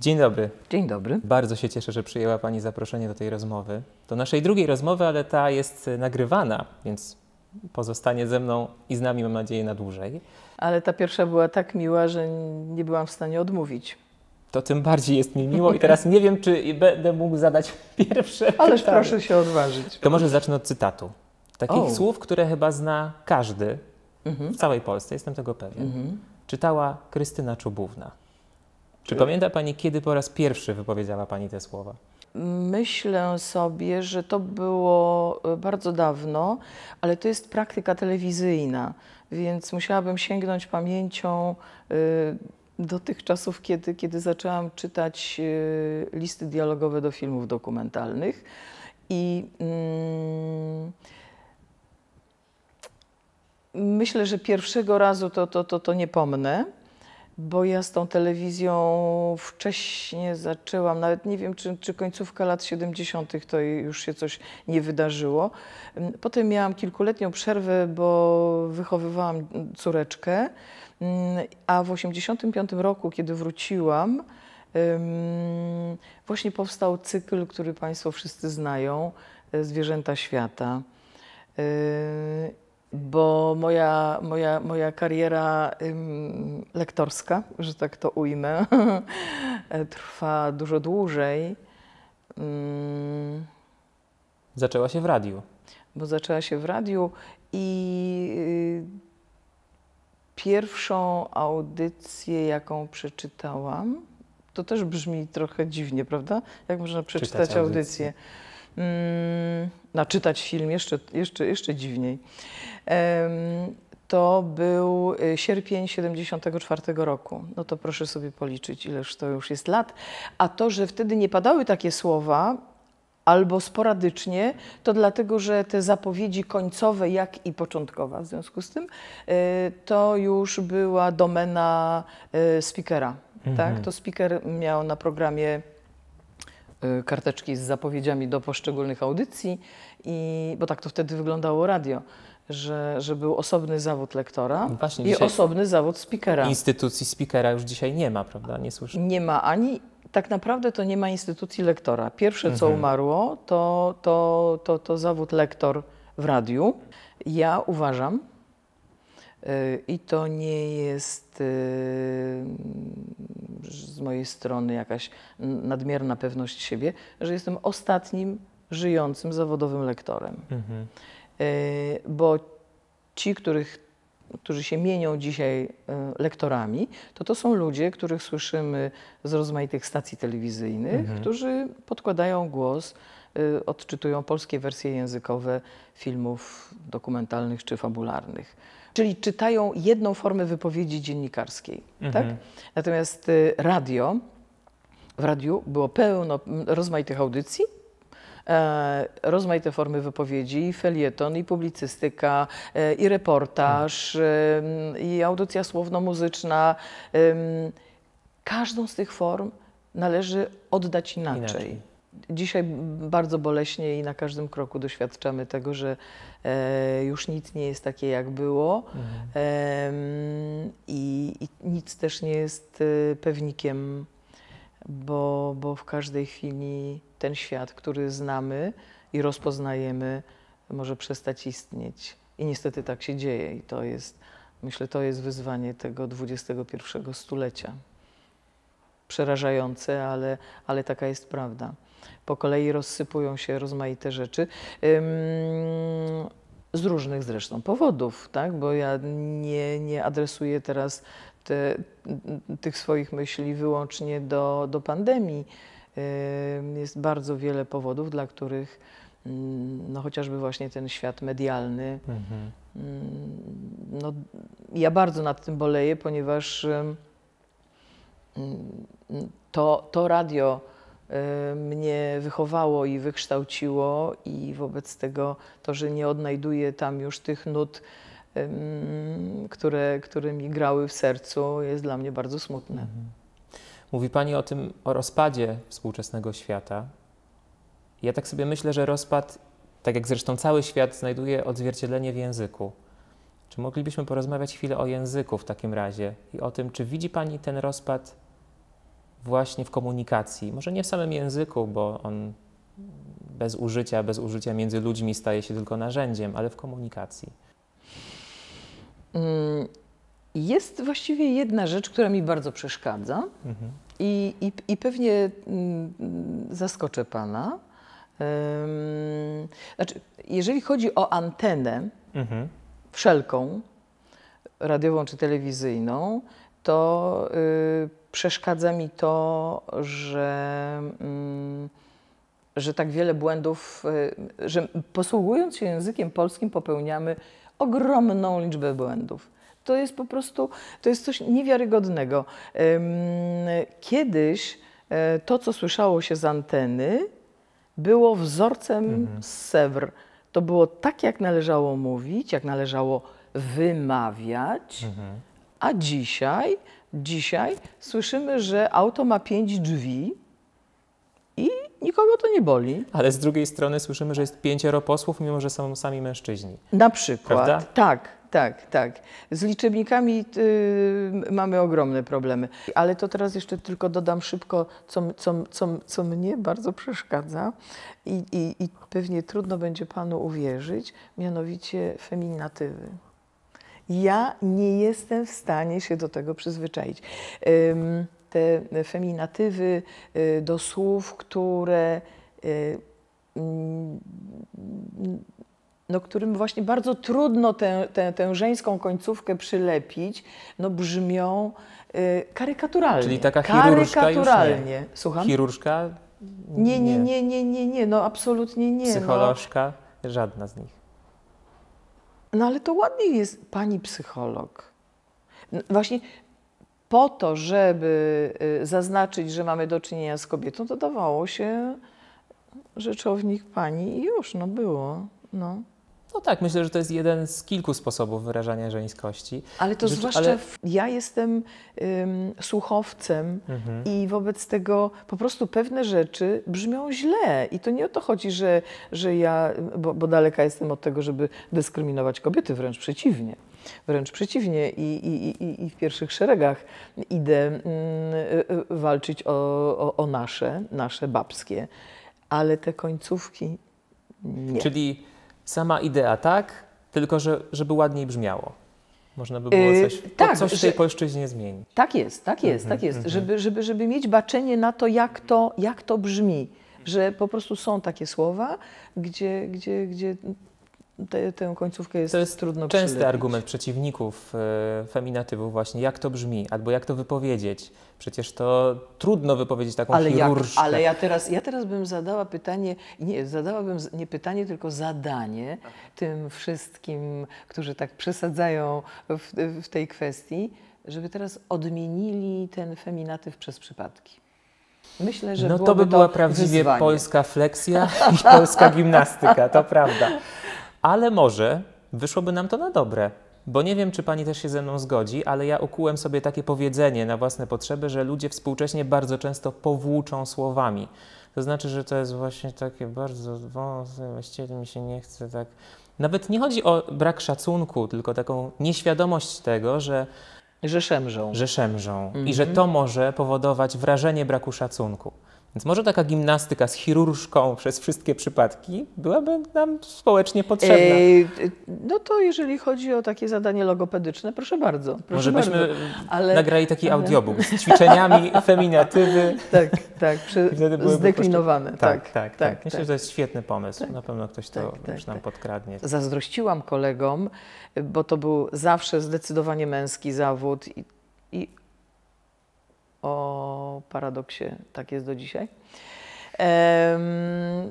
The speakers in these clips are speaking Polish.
Dzień dobry. Dzień dobry. Bardzo się cieszę, że przyjęła Pani zaproszenie do tej rozmowy. Do naszej drugiej rozmowy, ale ta jest e, nagrywana, więc pozostanie ze mną i z nami, mam nadzieję, na dłużej. Ale ta pierwsza była tak miła, że nie byłam w stanie odmówić. To tym bardziej jest mi miło i teraz nie wiem, czy będę mógł zadać pierwsze pytanie. Ależ proszę się odważyć. To może zacznę od cytatu. Takich oh. słów, które chyba zna każdy mhm. w całej Polsce, jestem tego pewien. Mhm. Czytała Krystyna Czubówna. Czy pamięta Pani, kiedy po raz pierwszy wypowiedziała Pani te słowa? Myślę sobie, że to było e, bardzo dawno, ale to jest praktyka telewizyjna, więc musiałabym sięgnąć pamięcią e, do tych czasów, kiedy, kiedy zaczęłam czytać e, listy dialogowe do filmów dokumentalnych. I mm, myślę, że pierwszego razu to, to, to, to nie pomnę bo ja z tą telewizją wcześnie zaczęłam, nawet nie wiem, czy, czy końcówka lat 70. to już się coś nie wydarzyło. Mm, potem miałam kilkuletnią przerwę, bo wychowywałam córeczkę, mm, a w 85 roku, kiedy wróciłam, właśnie powstał cykl, który Państwo wszyscy znają, e, Zwierzęta Świata. E, bo moja, moja, moja kariera ym, lektorska, że tak to ujmę, trwa dużo dłużej. Ym, mm. zaczęła się w radiu. Bo zaczęła się w radiu i y, pierwszą audycję, jaką przeczytałam, to też brzmi trochę dziwnie, prawda? Jak można przeczytać audycję. audycję. Mm, na czytać film jeszcze, jeszcze, jeszcze dziwniej. To był y, sierpień 74 roku. No to proszę sobie policzyć, ileż to już jest lat. A to, że wtedy nie padały takie słowa, albo sporadycznie, to dlatego, że te zapowiedzi końcowe, jak i początkowa w związku z tym, y, to już była domena y, speakera. Tak? Mhm. Tak? To speaker miał na programie Y, karteczki z zapowiedziami do poszczególnych audycji, i, bo tak to wtedy wyglądało radio. Że, że był osobny zawód lektora no Właśnie, i osobny zawód speakera. Instytucji speakera już dzisiaj nie ma, prawda? Nie słyszę. Nie ma ani tak naprawdę to nie ma instytucji lektora. Pierwsze, co mhm. umarło, to, to, to, to zawód lektor w radiu. Ja uważam, i to nie jest y, z mojej strony jakaś nadmierna pewność siebie, że jestem ostatnim żyjącym zawodowym lektorem. Mhm. Y, bo ci, których którzy się mienią dzisiaj y, lektorami, to to są ludzie, których słyszymy z rozmaitych stacji telewizyjnych, mhm. którzy podkładają głos, odczytują polskie wersje językowe filmów dokumentalnych czy fabularnych czyli czytają jedną formę wypowiedzi dziennikarskiej. Tak? Mhm. Tak? Natomiast y, radio, w radiu było pełno rozmaitych audycji, E, rozmaite formy wypowiedzi, i felieton, i publicystyka, e, i reportaż, e, i audycja słowno-muzyczna. E, każdą z tych form należy oddać inaczej. inaczej. Dzisiaj bardzo boleśnie i na każdym kroku doświadczamy tego, że e, już nic nie jest takie, jak było mhm. e, i, i, nic też nie jest e, pewnikiem, bo, bo w każdej chwili ten świat, który znamy i rozpoznajemy, może przestać istnieć. I niestety tak się dzieje i to jest, myślę, to jest wyzwanie tego XXI stulecia przerażające, ale, ale taka jest prawda po kolei rozsypują się rozmaite rzeczy. Z różnych zresztą powodów, tak? bo ja nie, nie adresuję teraz te, tych swoich myśli wyłącznie do, do pandemii. Jest bardzo wiele powodów, dla których mm, no chociażby właśnie ten świat medialny. Mhm. Mm, no, ja bardzo nad tym boleję, ponieważ mm, to, to radio, E, mnie wychowało i wykształciło i wobec tego to, że nie odnajduję tam już tych nut, które, które mi grały w sercu, jest dla mnie bardzo smutne. Mhm. Mówi Pani o tym, o rozpadzie współczesnego świata. Ja tak sobie myślę, że rozpad, tak jak zresztą cały świat, znajduje odzwierciedlenie w języku. Czy moglibyśmy porozmawiać chwilę o języku w takim razie i o tym, czy widzi Pani ten rozpad właśnie w komunikacji, może nie w samym języku, bo on bez użycia, bez użycia między ludźmi staje się tylko narzędziem, ale w komunikacji. Mm, jest właściwie jedna rzecz, która mi bardzo przeszkadza mhm. i, i, i pewnie mm, zaskoczę Pana. Znaczy, jeżeli chodzi o antenę mhm. wszelką, radiową czy telewizyjną, to y, przeszkadza mi to, że, mm, że tak wiele błędów, y, że posługując się językiem polskim popełniamy ogromną liczbę błędów. To jest po prostu, to jest coś niewiarygodnego. Kiedyś e, to, co słyszało się z anteny, było wzorcem mhm. Sewr. To było tak, jak należało mówić, jak należało wymawiać, mhm. a dzisiaj Dzisiaj słyszymy, że auto ma pięć drzwi i nikogo to nie boli. Ale z drugiej strony słyszymy, że jest pięcioro posłów, mimo że są sami mężczyźni. Na przykład. Prawda? Tak tak, tak. Z liczebnikami y, mamy ogromne problemy. Ale to teraz jeszcze tylko dodam szybko, co, co, co, co mnie bardzo przeszkadza i, i, i pewnie trudno będzie Panu uwierzyć, mianowicie feminatywy. Ja nie jestem w stanie się do tego przyzwyczaić. Te feminatywy y, do słów, które y, mm, no, którym właśnie bardzo trudno tę, tę, tę żeńską końcówkę przylepić, no brzmią y, karykaturalnie. Czyli taka chirurżka Już nie. Słucham? Chirurżka? Nie, nie, nie, nie, nie, nie, no absolutnie nie. No. Psycholożka? No. Żadna z nich. No ale to ładnie jest pani psycholog. Właśnie po to, żeby y, zaznaczyć, że mamy do czynienia z kobietą, to dawało się rzeczownik pani i już, no było. No. No tak, myślę, że to jest jeden z kilku sposobów wyrażania żeńskości. Ale to Rzecz, zwłaszcza ale... W... ja jestem ym, słuchowcem mhm. i wobec tego po prostu pewne rzeczy brzmią źle. I to nie o to chodzi, że, że ja, bo, bo daleka jestem od tego, żeby dyskryminować kobiety, wręcz przeciwnie. Wręcz przeciwnie, i, i, i, i w pierwszych szeregach idę y, y, walczyć o, o, o nasze, nasze babskie, ale te końcówki nie. Czyli sama idea, tak? Tylko, że, żeby ładniej brzmiało. Można by było y, coś, yy, tak, coś w tej że, polszczyźnie zmienić. Tak jest, tak jest, tak mhm, jest. Mhm. Żeby, żeby, żeby mieć baczenie na to, jak to, jak to brzmi. Że po prostu są takie słowa, gdzie, gdzie, gdzie te, tę końcówkę jest, to jest trudno częsty przylepić. argument przeciwników y, e, feminatywu właśnie, jak to brzmi, albo jak to wypowiedzieć. Przecież to trudno wypowiedzieć taką ale chirurżkę. Jak, ale ja teraz, ja teraz bym zadała pytanie, nie, zadałabym nie pytanie, tylko zadanie tym wszystkim, którzy tak przesadzają w, w tej kwestii, żeby teraz odmienili ten feminatyw przez przypadki. Myślę, że no to by była prawdziwie wyzwanie. polska fleksja i polska gimnastyka, to prawda ale może wyszłoby nam to na dobre. Bo nie wiem, czy pani też się ze mną zgodzi, ale ja ukułem sobie takie powiedzenie na własne potrzeby, że ludzie współcześnie bardzo często powłóczą słowami. To znaczy, że to jest właśnie takie bardzo wąskie, właściwie mi się nie chce tak. Nawet nie chodzi o brak szacunku, tylko taką nieświadomość tego, że. Że szemrzą. Że szemrzą. I że mhm. to może powodować wrażenie braku szacunku. Więc może taka gimnastyka z chirurżką przez wszystkie przypadki byłaby nam społecznie potrzebna. Eee, no to jeżeli chodzi o takie zadanie logopedyczne, proszę bardzo. Proszę może bardzo. byśmy ale... nagrali taki ale... audiobook z ćwiczeniami feminatywy. Tak, tak, zdeklinowane. Tak tak, tak, tak, tak, Myślę, tak. że to jest świetny pomysł. Tak. Na pewno ktoś to tak, już nam podkradnie. Zazdrościłam kolegom, bo to był zawsze zdecydowanie męski zawód i, i o paradoksie. Tak jest do dzisiaj. Ehm,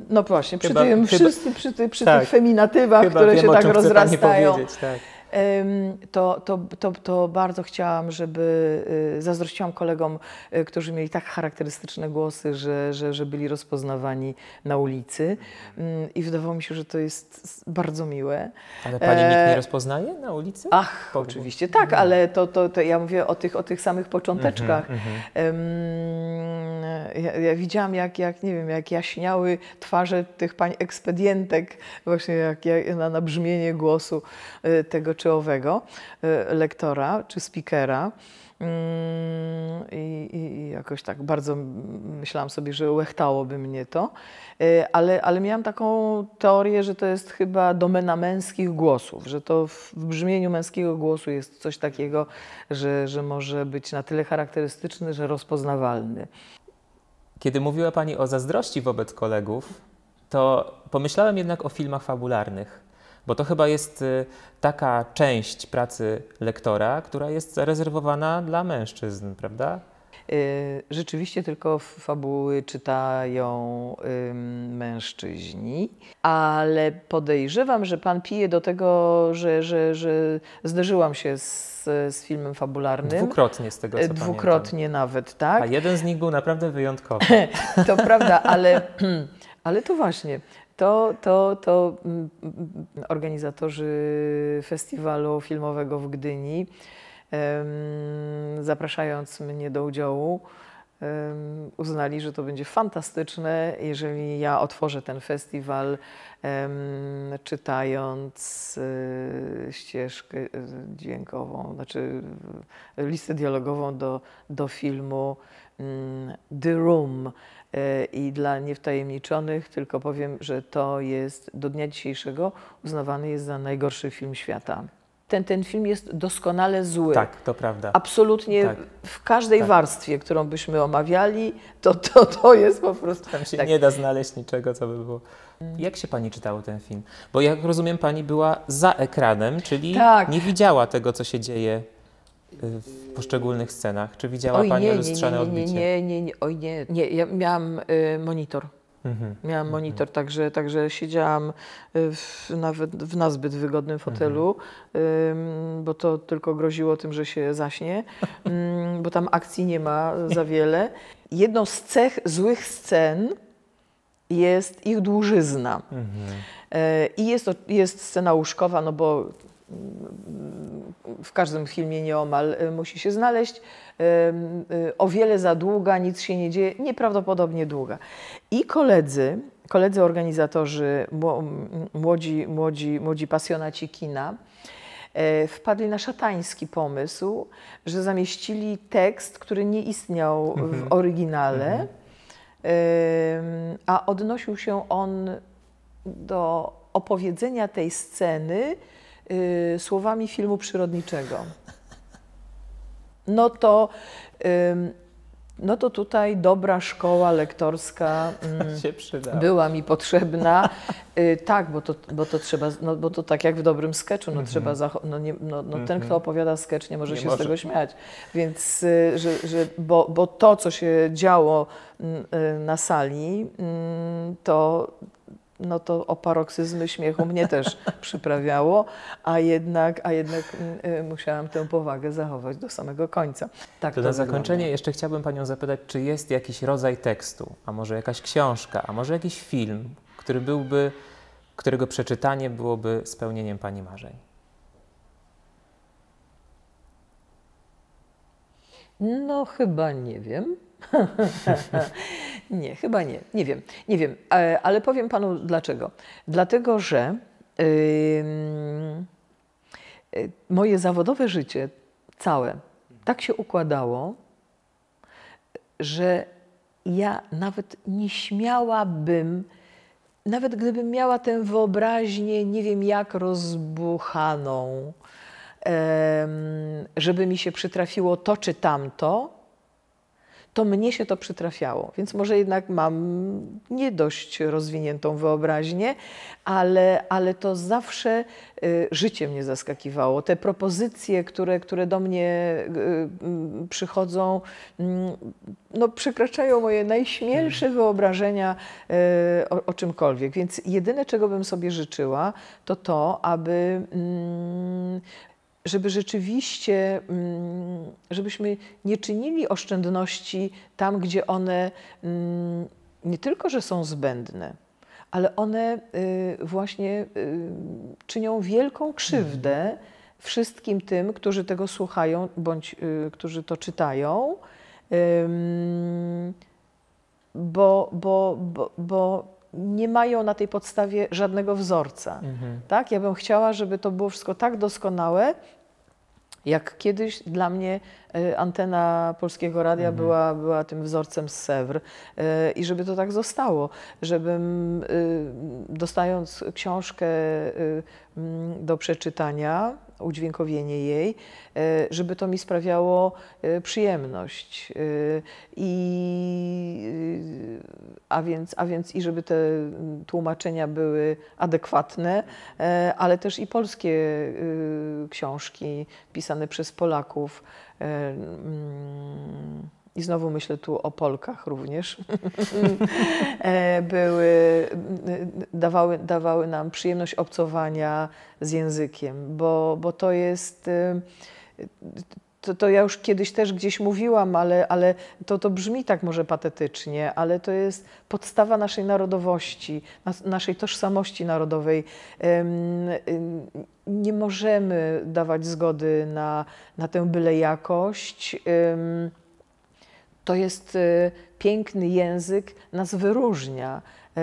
no właśnie, przy, tym, chyba, wszyscy, przy, ty, przy tak, tych feminatywach, które się tak rozrastają. Tak to, to, to, to bardzo chciałam, żeby y, zazdrościłam kolegom, y, którzy mieli tak charakterystyczne głosy, że, że, że byli rozpoznawani na ulicy. Mhm. Mm, I wydawało mi się, że to jest bardzo miłe. Ale pani nikt nie e, rozpoznaje na ulicy? Ach, oczywiście tak, mhm. ale to, to, to ja mówię o tych, o tych samych począteczkach. Mm -hmm. ja, ja, widziałam, jak, jak, nie wiem, jak jaśniały twarze tych pań ekspedientek, właśnie jak, jak na, na brzmienie głosu y, tego czy owego y, lektora czy speakera. Mm, I, I, jakoś tak bardzo myślałam sobie, że łechtałoby mnie to, y, ale, ale miałam taką teorię, że to jest chyba domena męskich głosów, że to w brzmieniu męskiego głosu jest coś takiego, że, że może być na tyle charakterystyczny, że rozpoznawalny. Kiedy mówiła Pani o zazdrości wobec kolegów, to pomyślałem jednak o filmach fabularnych. Bo to chyba jest y, taka część pracy lektora, która jest zarezerwowana dla mężczyzn, prawda? Y, rzeczywiście tylko fabuły czytają mężczyźni, ale podejrzewam, że pan pije do tego, że, że, że zderzyłam się z, z filmem fabularnym. Dwukrotnie z tego co y, Dwukrotnie pamiętam. nawet, tak. A jeden z nich był naprawdę wyjątkowy. to prawda, ale, ale to właśnie, to, to, to mm, mm, organizatorzy festiwalu filmowego w Gdyni, zapraszając mnie do udziału, uznali, że to będzie fantastyczne, jeżeli ja otworzę ten festiwal czytając e, ścieżkę e, dźwiękową, znaczy e, listę dialogową do, do filmu mm, The Room. I dla niewtajemniczonych tylko powiem, że to jest do dnia dzisiejszego uznawany jest za najgorszy film świata ten, ten film jest doskonale zły. Tak, to prawda. Absolutnie tak. w każdej tak. warstwie, którą byśmy omawiali, to, to, to jest po prostu... Tam się tak. nie da znaleźć niczego, co by było... Jak się pani czytało ten film? Bo jak rozumiem, pani była za ekranem, czyli tak. nie widziała tego, co się dzieje y, w poszczególnych scenach. Czy widziała Oj, pani nie, lustrzane nie, nie, odbicie? Nie, nie, nie, oj nie. nie ja miałam y, monitor. Mhm. Miałam mhm. monitor, także, także siedziałam y, w, nawet w nazbyt wygodnym fotelu, mhm. bo to tylko groziło tym, że się zaśnie, bo tam akcji nie ma za wiele. Jedną z cech złych scen jest ich dłużyzna. Mhm. E, I jest, jest scena łóżkowa, no bo w każdym filmie nieomal y, musi się znaleźć. Y, y, o wiele za długa, nic się nie dzieje, nieprawdopodobnie długa. I koledzy, koledzy organizatorzy, młodzi, młodzi, młodzi pasjonaci kina, wpadli na szatański pomysł, że zamieścili tekst, który nie istniał w mhm. Mhm. oryginale, mhm. a odnosił się on do opowiedzenia tej sceny, y, słowami filmu przyrodniczego, no to, y, no to tutaj dobra szkoła lektorska mm, była mi potrzebna. Y, tak, bo to, bo to trzeba, no, bo to tak jak w dobrym sketchu, no trzeba, mhm. no, nie, no, no ten, mhm. kto opowiada sketch, nie może nie się może. z tego śmiać. Więc, y, że, że, bo, bo to, co się działo mm, y, na sali, mm, to no to o paroksyzmy śmiechu mnie też przyprawiało, a jednak, a jednak mm, y, musiałam tę powagę zachować do samego końca. Tak to, to na wygląda. zakończenie jeszcze chciałbym Panią zapytać, czy jest jakiś rodzaj tekstu, a może jakaś książka, a może jakiś film, który byłby, którego przeczytanie byłoby spełnieniem Pani marzeń? No chyba nie wiem. nie, chyba nie. Nie wiem, nie wiem, e, ale powiem panu dlaczego. Dlatego, że yy, moje zawodowe życie całe tak się układało, że ja nawet nie śmiałabym, nawet gdybym miała tę wyobraźnię, nie wiem jak rozbuchaną, żeby mi się przytrafiło to czy tamto, to mnie się to przytrafiało. Więc może jednak mam nie dość rozwiniętą wyobraźnię, ale, ale to zawsze y, życie mnie zaskakiwało. Te propozycje, które, które do mnie y, y, przychodzą, mm, no, przekraczają moje najśmielsze mhm. wyobrażenia o, o, czymkolwiek. Więc jedyne, czego bym sobie życzyła, to to, aby mm, żeby rzeczywiście, mm, żebyśmy nie czynili oszczędności tam, gdzie one mm, nie tylko, że są zbędne, ale one y, właśnie y, czynią wielką krzywdę mhm. wszystkim tym, którzy tego słuchają bądź y, którzy to czytają, bo, bo, bo, bo nie mają na tej podstawie żadnego wzorca. Mhm. Tak? Ja bym chciała, żeby to było wszystko tak doskonałe, jak kiedyś dla mnie y, antena Polskiego Radia mhm. była, była tym wzorcem z Sewr y, i żeby to tak zostało, żebym y, dostając książkę mm, do przeczytania, udźwiękowienie jej, e, żeby to mi sprawiało e, przyjemność. E, I, a, więc, a więc i żeby te tłumaczenia były adekwatne, ale też i polskie książki pisane przez Polaków i znowu myślę tu o Polkach również, e, były, dawały, dawały nam przyjemność obcowania z językiem, bo, bo to jest. Y, to, to ja już kiedyś też gdzieś mówiłam, ale, ale to, to brzmi tak może patetycznie, ale to jest podstawa naszej narodowości, naszej tożsamości narodowej. Y, nie możemy dawać zgody na, na tę bylejakość. jakość to jest y, piękny język, nas wyróżnia. E,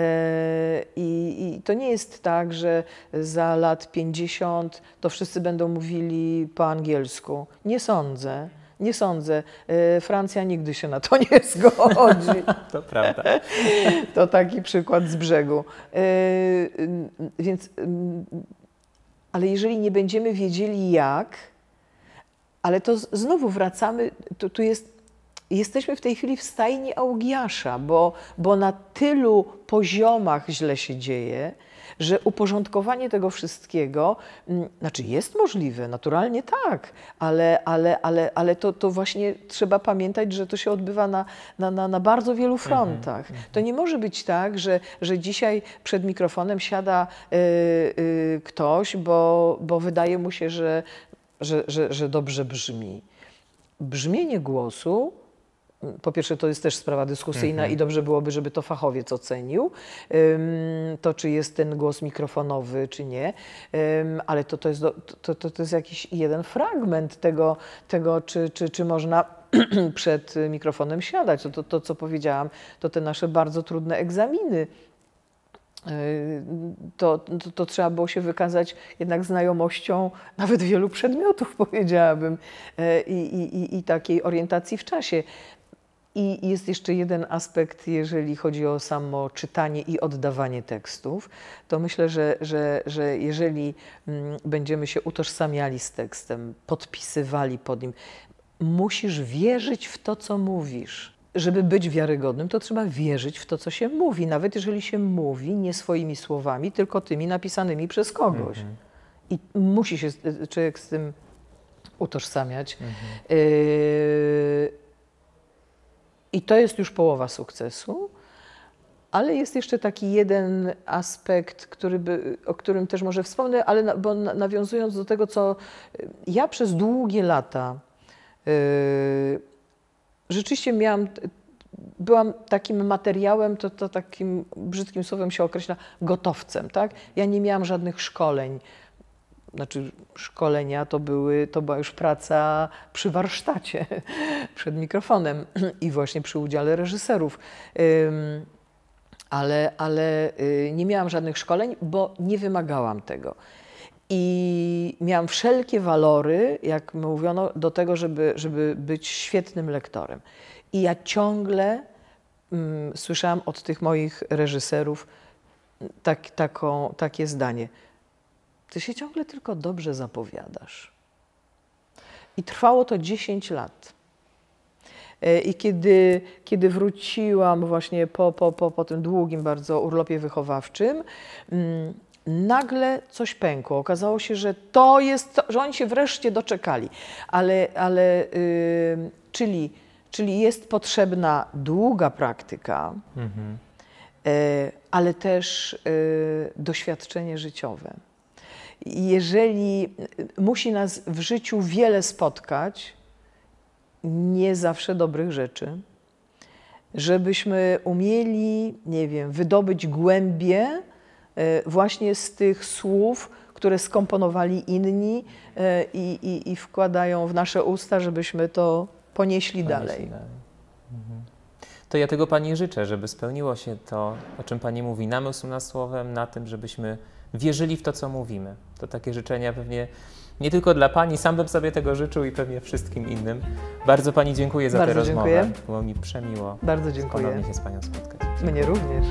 I, I, to nie jest tak, że za lat 50 to wszyscy będą mówili po angielsku. Nie sądzę. Nie sądzę. E, Francja nigdy się na to nie zgodzi. to prawda. to taki przykład z brzegu. E, więc, ale jeżeli nie będziemy wiedzieli jak, ale to znowu wracamy, tu jest jesteśmy w tej chwili w stajni Augiasza, bo, bo na tylu poziomach źle się dzieje, że uporządkowanie tego wszystkiego, mm, znaczy jest możliwe, naturalnie tak, ale, ale, ale, ale to, to właśnie trzeba pamiętać, że to się odbywa na, na, na, na bardzo wielu mhm, frontach. Mm -hmm. To nie może być tak, że, że dzisiaj przed mikrofonem siada yy, yy, ktoś, bo, bo wydaje mu się, że, że, że, że dobrze brzmi. Brzmienie głosu po pierwsze, to jest też sprawa dyskusyjna mhm. i dobrze byłoby, żeby to fachowiec ocenił. To, czy jest ten głos mikrofonowy, czy nie, ale to, to, jest, to, to, to jest jakiś jeden fragment tego, tego czy, czy, czy można przed mikrofonem siadać. To, to, to, co powiedziałam, to te nasze bardzo trudne egzaminy. To, to, to, trzeba było się wykazać jednak znajomością nawet wielu przedmiotów, powiedziałabym, e, i, i, i, takiej orientacji w czasie. I jest jeszcze jeden aspekt, jeżeli chodzi o samo czytanie i oddawanie tekstów, to myślę, że, że, że jeżeli mm, będziemy się utożsamiali z tekstem, podpisywali pod nim, musisz wierzyć w to, co mówisz. Żeby być wiarygodnym, to trzeba wierzyć w to, co się mówi, nawet jeżeli się mówi nie swoimi słowami, tylko tymi napisanymi przez kogoś. Mhm. I musi się człowiek z tym utożsamiać. Mhm. y i to jest już połowa sukcesu. Ale jest jeszcze taki jeden aspekt, by, o którym też może wspomnę, ale na, bo nawiązując do tego, co y, ja przez długie lata yy, rzeczywiście miałam, byłam takim materiałem, to, to takim brzydkim słowem się określa, gotowcem. Tak? Ja nie miałam żadnych szkoleń znaczy szkolenia to, były, to była już praca przy warsztacie, przed mikrofonem i właśnie przy udziale reżyserów. Ale, ale y, nie miałam żadnych szkoleń, bo nie wymagałam tego. I miałam wszelkie walory, jak mówiono, do tego, żeby, żeby być świetnym lektorem. I ja ciągle mm, słyszałam od tych moich reżyserów tak, taką, takie zdanie – ty się ciągle tylko dobrze zapowiadasz. I trwało to 10 lat. E, I kiedy, kiedy wróciłam właśnie po, po, po, po tym długim bardzo urlopie wychowawczym, mm, nagle coś pękło. Okazało się, że to jest, to, że oni się wreszcie doczekali. Ale, ale yy, czyli, czyli jest potrzebna długa praktyka, mhm. yy, ale też yy, doświadczenie życiowe jeżeli y, musi nas w życiu wiele spotkać, nie zawsze dobrych rzeczy, żebyśmy umieli, nie wiem, wydobyć głębie y, właśnie z tych słów, które skomponowali inni y, i, i, i wkładają w nasze usta, żebyśmy to ponieśli, ponieśli dalej. dalej. Mhm. To ja tego Pani życzę, żeby spełniło się to, o czym Pani mówi, namysł na słowem, na tym, żebyśmy wierzyli w to, co mówimy. To takie życzenia pewnie nie tylko dla Pani, sam bym sobie tego życzył i pewnie wszystkim innym. Bardzo Pani dziękuję za Bardzo tę dziękuję. rozmowę. Było mi przemiło Bardzo dziękuję. ponownie się z Panią spotkać. Dziękuję. Mnie również.